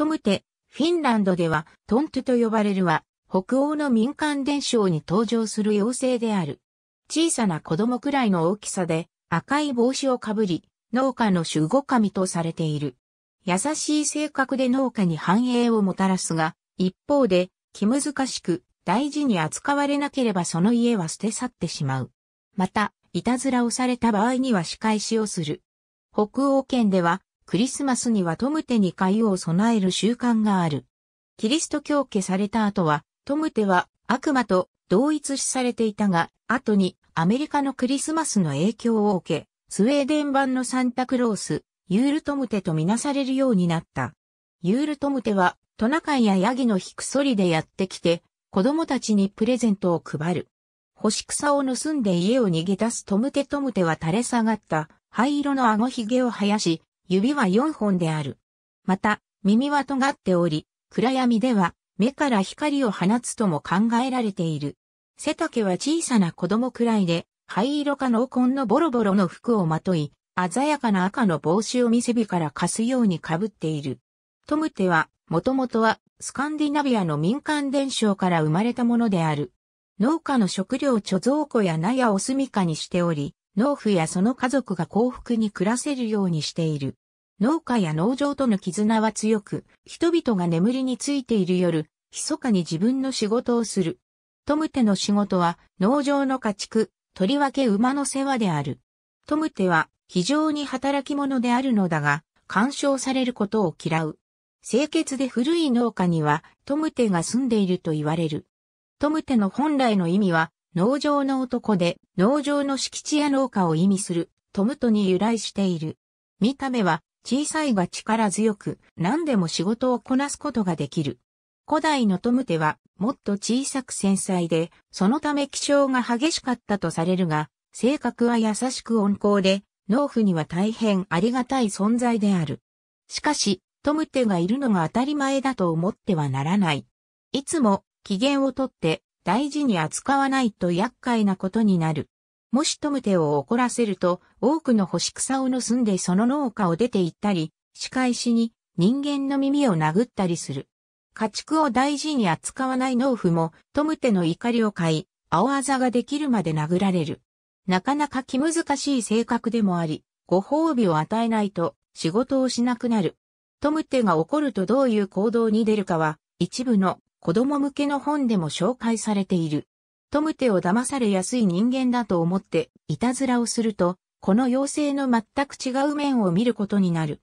とむて、フィンランドではトントゥと呼ばれるは、北欧の民間伝承に登場する妖精である。小さな子供くらいの大きさで、赤い帽子をかぶり、農家の守護神とされている。優しい性格で農家に繁栄をもたらすが、一方で、気難しく、大事に扱われなければその家は捨て去ってしまう。また、いたずらをされた場合には仕返しをする。北欧圏では、クリスマスにはトムテに粥を備える習慣がある。キリスト教家された後は、トムテは悪魔と同一視されていたが、後にアメリカのクリスマスの影響を受け、スウェーデン版のサンタクロース、ユールトムテとみなされるようになった。ユールトムテはトナカイやヤギのひくそりでやってきて、子供たちにプレゼントを配る。干し草を盗んで家を逃げ出すトムテトムテは垂れ下がった灰色のあごひげを生やし、指は4本である。また、耳は尖っており、暗闇では目から光を放つとも考えられている。背丈は小さな子供くらいで、灰色か濃紺のボロボロの服をまとい、鮮やかな赤の帽子を見せびから貸すように被っている。トムテは、もともとはスカンディナビアの民間伝承から生まれたものである。農家の食料貯蔵庫や納屋を住処にしており、農夫やその家族が幸福に暮らせるようにしている。農家や農場との絆は強く、人々が眠りについている夜、密かに自分の仕事をする。トムテの仕事は農場の家畜、とりわけ馬の世話である。トムテは非常に働き者であるのだが、干渉されることを嫌う。清潔で古い農家にはトムテが住んでいると言われる。トムテの本来の意味は農場の男で、農場の敷地や農家を意味する、トムトに由来している。見た目は、小さいが力強く、何でも仕事をこなすことができる。古代のトムテは、もっと小さく繊細で、そのため気性が激しかったとされるが、性格は優しく温厚で、農夫には大変ありがたい存在である。しかし、トムテがいるのが当たり前だと思ってはならない。いつも、機嫌をとって、大事に扱わないと厄介なことになる。もしトムテを怒らせると、多くの干し草を盗んでその農家を出て行ったり、仕返しに人間の耳を殴ったりする。家畜を大事に扱わない農夫も、トムテの怒りを買い、青あざができるまで殴られる。なかなか気難しい性格でもあり、ご褒美を与えないと仕事をしなくなる。トムテが怒るとどういう行動に出るかは、一部の子供向けの本でも紹介されている。トムテを騙されやすい人間だと思っていたずらをすると、この妖精の全く違う面を見ることになる。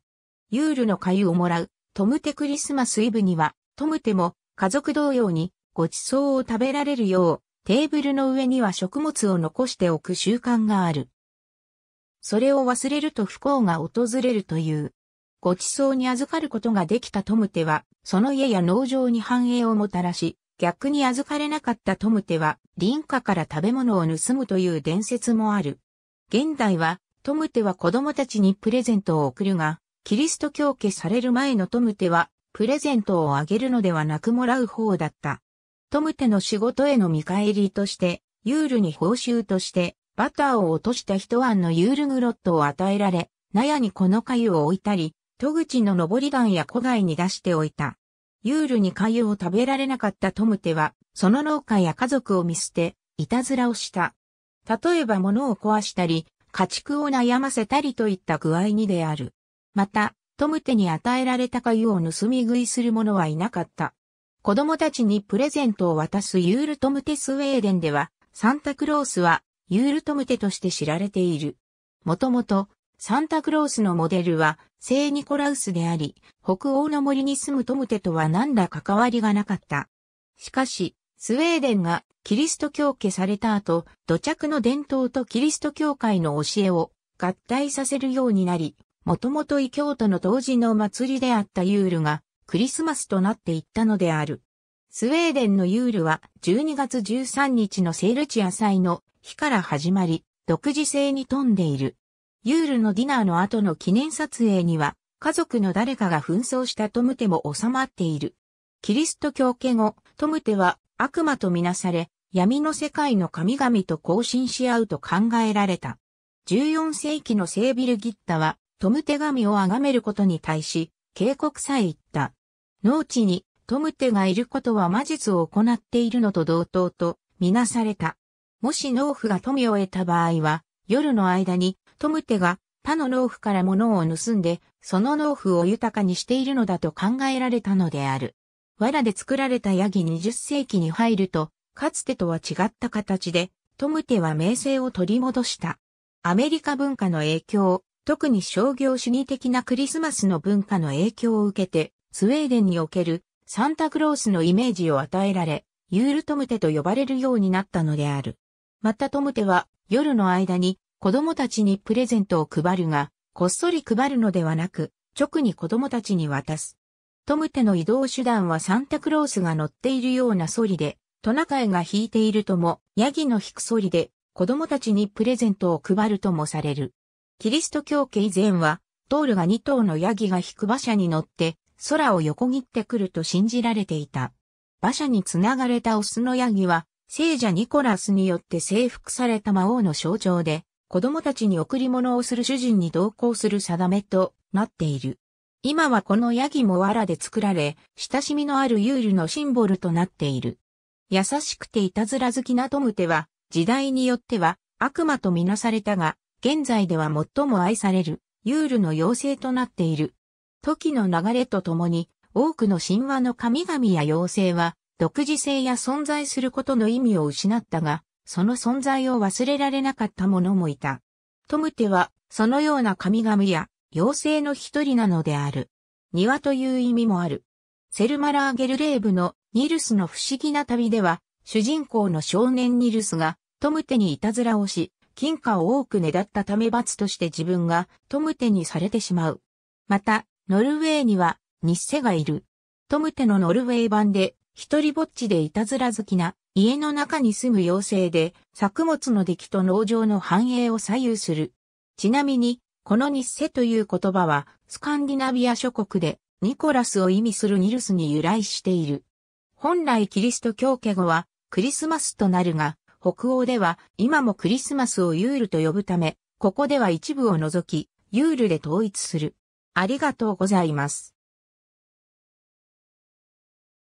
ユールの粥をもらう、トムテクリスマスイブには、トムテも家族同様にご馳走を食べられるよう、テーブルの上には食物を残しておく習慣がある。それを忘れると不幸が訪れるという。ご馳走に預かることができたトムテは、その家や農場に繁栄をもたらし、逆に預かれなかったトムテは、林家から食べ物を盗むという伝説もある。現代は、トムテは子供たちにプレゼントを贈るが、キリスト教家される前のトムテは、プレゼントをあげるのではなくもらう方だった。トムテの仕事への見返りとして、ユールに報酬として、バターを落とした一案のユールグロットを与えられ、納屋にこの粥を置いたり、戸口の上り段や古外に出しておいた。ユールに粥を食べられなかったトムテは、その農家や家族を見捨て、いたずらをした。例えば物を壊したり、家畜を悩ませたりといった具合にである。また、トムテに与えられた粥を盗み食いする者はいなかった。子供たちにプレゼントを渡すユールトムテスウェーデンでは、サンタクロースはユールトムテとして知られている。もともとサンタクロースのモデルは聖ニコラウスであり、北欧の森に住むトムテとは何ら関わりがなかった。しかし、スウェーデンがキリスト教家された後、土着の伝統とキリスト教会の教えを合体させるようになり、もともと異教徒の同時の祭りであったユールがクリスマスとなっていったのである。スウェーデンのユールは12月13日のセールチア祭の日から始まり、独自性に富んでいる。ユールのディナーの後の記念撮影には、家族の誰かが紛争したトムテも収まっている。キリスト教家後、トムテは悪魔とみなされ、闇の世界の神々と交信し合うと考えられた。14世紀の聖ビルギッタは、トムテ神を崇めることに対し、警告さえ言った。農地にトムテがいることは魔術を行っているのと同等とみなされた。もし農夫が富を得た場合は、夜の間にトムテが他の農夫から物を盗んで、その農夫を豊かにしているのだと考えられたのである。藁で作られたヤギ20世紀に入ると、かつてとは違った形で、トムテは名声を取り戻した。アメリカ文化の影響、特に商業主義的なクリスマスの文化の影響を受けて、スウェーデンにおけるサンタクロースのイメージを与えられ、ユールトムテと呼ばれるようになったのである。またトムテは夜の間に子供たちにプレゼントを配るが、こっそり配るのではなく、直に子供たちに渡す。トムテの移動手段はサンタクロースが乗っているようなソリで、トナカイが引いているとも、ヤギの引くソリで、子供たちにプレゼントを配るともされる。キリスト教家以前は、トールが2頭のヤギが引く馬車に乗って、空を横切ってくると信じられていた。馬車につながれたオスのヤギは、聖者ニコラスによって征服された魔王の象徴で、子供たちに贈り物をする主人に同行する定めとなっている。今はこのヤギも藁で作られ、親しみのあるユールのシンボルとなっている。優しくていたずら好きなトムテは、時代によっては悪魔とみなされたが、現在では最も愛されるユールの妖精となっている。時の流れとともに、多くの神話の神々や妖精は独自性や存在することの意味を失ったが、その存在を忘れられなかった者もいた。トムテは、そのような神々や、妖精の一人なのである。庭という意味もある。セルマラーゲルレーブのニルスの不思議な旅では、主人公の少年ニルスがトムテにいたずらをし、金貨を多くねだったため罰として自分がトムテにされてしまう。また、ノルウェーにはニッセがいる。トムテのノルウェー版で一人ぼっちでいたずら好きな家の中に住む妖精で作物の出来と農場の繁栄を左右する。ちなみに、このニッセという言葉はスカンディナビア諸国でニコラスを意味するニルスに由来している。本来キリスト教家語はクリスマスとなるが、北欧では今もクリスマスをユールと呼ぶため、ここでは一部を除き、ユールで統一する。ありがとうございます。